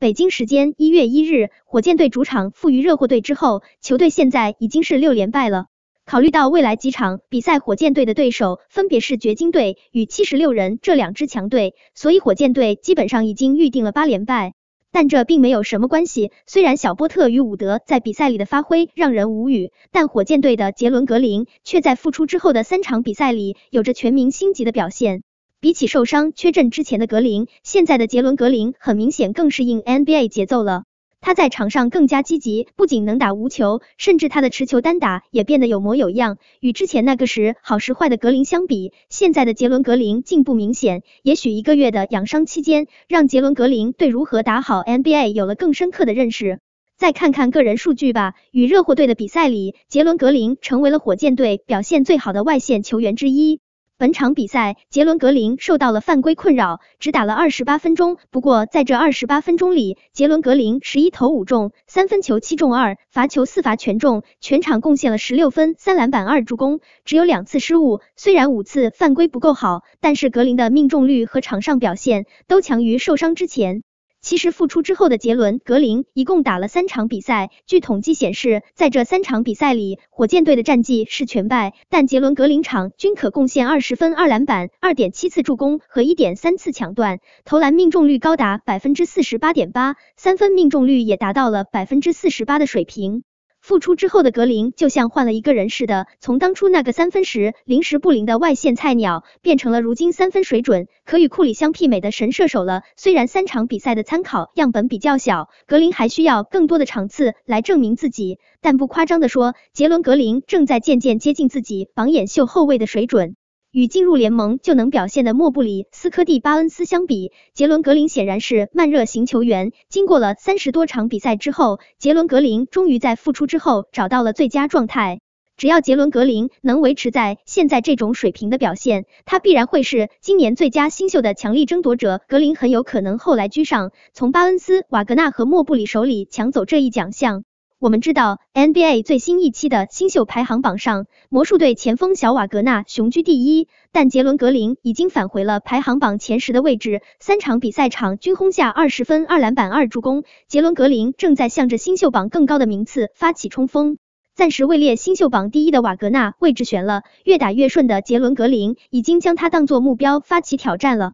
北京时间一月一日，火箭队主场负于热火队之后，球队现在已经是六连败了。考虑到未来几场比赛，火箭队的对手分别是掘金队与七十六人这两支强队，所以火箭队基本上已经预定了八连败。但这并没有什么关系，虽然小波特与伍德在比赛里的发挥让人无语，但火箭队的杰伦格林却在复出之后的三场比赛里有着全明星级的表现。比起受伤缺阵之前的格林，现在的杰伦格林很明显更适应 NBA 节奏了。他在场上更加积极，不仅能打无球，甚至他的持球单打也变得有模有样。与之前那个时好时坏的格林相比，现在的杰伦格林进步明显。也许一个月的养伤期间，让杰伦格林对如何打好 NBA 有了更深刻的认识。再看看个人数据吧，与热火队的比赛里，杰伦格林成为了火箭队表现最好的外线球员之一。本场比赛，杰伦格林受到了犯规困扰，只打了二十八分钟。不过，在这二十八分钟里，杰伦格林十一投五中，三分球七中二，罚球四罚全中，全场贡献了十六分、三篮板、二助攻，只有两次失误。虽然五次犯规不够好，但是格林的命中率和场上表现都强于受伤之前。其实复出之后的杰伦·格林一共打了三场比赛，据统计显示，在这三场比赛里，火箭队的战绩是全败。但杰伦·格林场均可贡献二十分、二篮板、二点七次助攻和一点三次抢断，投篮命中率高达百分之四十八点八，三分命中率也达到了百分之四十八的水平。复出之后的格林就像换了一个人似的，从当初那个三分时临时不灵的外线菜鸟，变成了如今三分水准可与库里相媲美的神射手了。虽然三场比赛的参考样本比较小，格林还需要更多的场次来证明自己，但不夸张的说，杰伦格林正在渐渐接近自己榜眼秀后卫的水准。与进入联盟就能表现的莫布里斯、科蒂·巴恩斯相比，杰伦·格林显然是慢热型球员。经过了三十多场比赛之后，杰伦·格林终于在复出之后找到了最佳状态。只要杰伦·格林能维持在现在这种水平的表现，他必然会是今年最佳新秀的强力争夺者。格林很有可能后来居上，从巴恩斯、瓦格纳和莫布里手里抢走这一奖项。我们知道，NBA 最新一期的新秀排行榜上，魔术队前锋小瓦格纳雄居第一，但杰伦格林已经返回了排行榜前十的位置。三场比赛场均轰下二十分、二篮板、二助攻，杰伦格林正在向着新秀榜更高的名次发起冲锋。暂时位列新秀榜第一的瓦格纳位置悬了，越打越顺的杰伦格林已经将他当作目标发起挑战了。